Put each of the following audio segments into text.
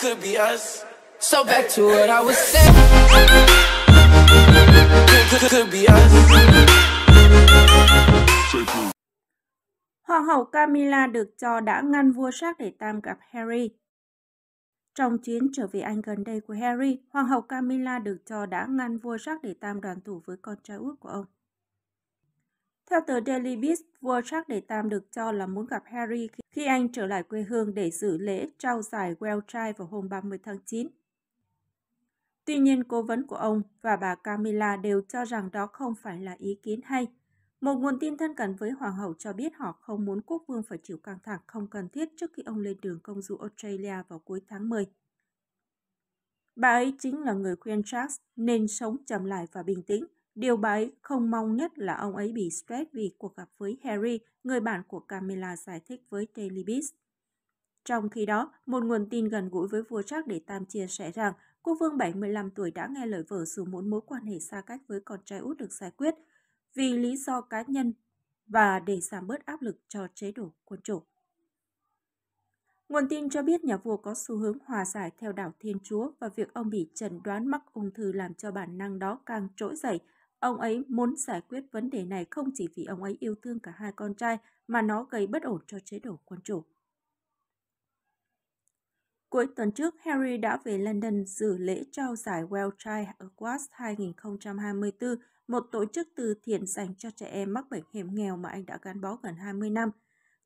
could be us. So back to what I was saying. Could, could be us. Hoàng hậu Camilla được cho đã ngăn vua Sát để tam gặp Harry. Trong chuyến trở về Anh gần đây của Harry, Hoàng hậu Camilla được cho đã ngăn vua Sát để tam đoàn tụ với con trai út của ông. Theo tờ Daily Beast, vua Charles đệ tam được cho là muốn gặp Harry khi anh trở lại quê hương để dự lễ trao giải Welshire vào hôm 30 tháng 9. Tuy nhiên, cố vấn của ông và bà Camilla đều cho rằng đó không phải là ý kiến hay. Một nguồn tin thân cận với Hoàng hậu cho biết họ không muốn quốc vương phải chịu căng thẳng không cần thiết trước khi ông lên đường công du Australia vào cuối tháng 10. Bà ấy chính là người khuyên Charles nên sống chậm lại và bình tĩnh, Điều bà ấy không mong nhất là ông ấy bị stress vì cuộc gặp với Harry, người bạn của Camilla giải thích với Daily Beast. Trong khi đó, một nguồn tin gần gũi với vua Charles để Tam chia sẻ rằng quốc vương 75 tuổi đã nghe lời vợ dù muốn mối quan hệ xa cách với con trai út được giải quyết vì lý do cá nhân và để giảm bớt áp lực cho chế độ quân chủ. Nguồn tin cho biết nhà vua có xu hướng hòa giải theo đạo Thiên Chúa và việc ông bị trần đoán mắc ung thư làm cho bản năng đó càng trỗi dậy Ông ấy muốn giải quyết vấn đề này không chỉ vì ông ấy yêu thương cả hai con trai mà nó gây bất ổn cho chế độ quân chủ. Cuối tuần trước, Harry đã về London dự lễ trao giải Well Child Awards 2024, một tổ chức từ thiện dành cho trẻ em mắc bệnh hiểm nghèo mà anh đã gắn bó gần 20 năm.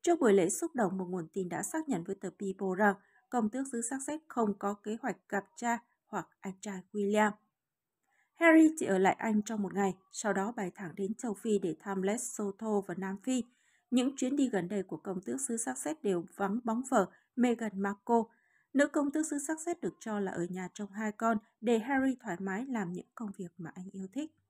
Trước buổi lễ xúc động, một nguồn tin đã xác nhận với tờ People rằng công tước xứ Sussex không có kế hoạch gặp cha hoặc anh trai William. Harry chỉ ở lại Anh trong một ngày, sau đó bay thẳng đến châu Phi để thăm Lesotho và Nam Phi. Những chuyến đi gần đây của công tước xứ xác xét đều vắng bóng vợ Meghan Markle. Nữ công tước xứ xác xét được cho là ở nhà trông hai con để Harry thoải mái làm những công việc mà anh yêu thích.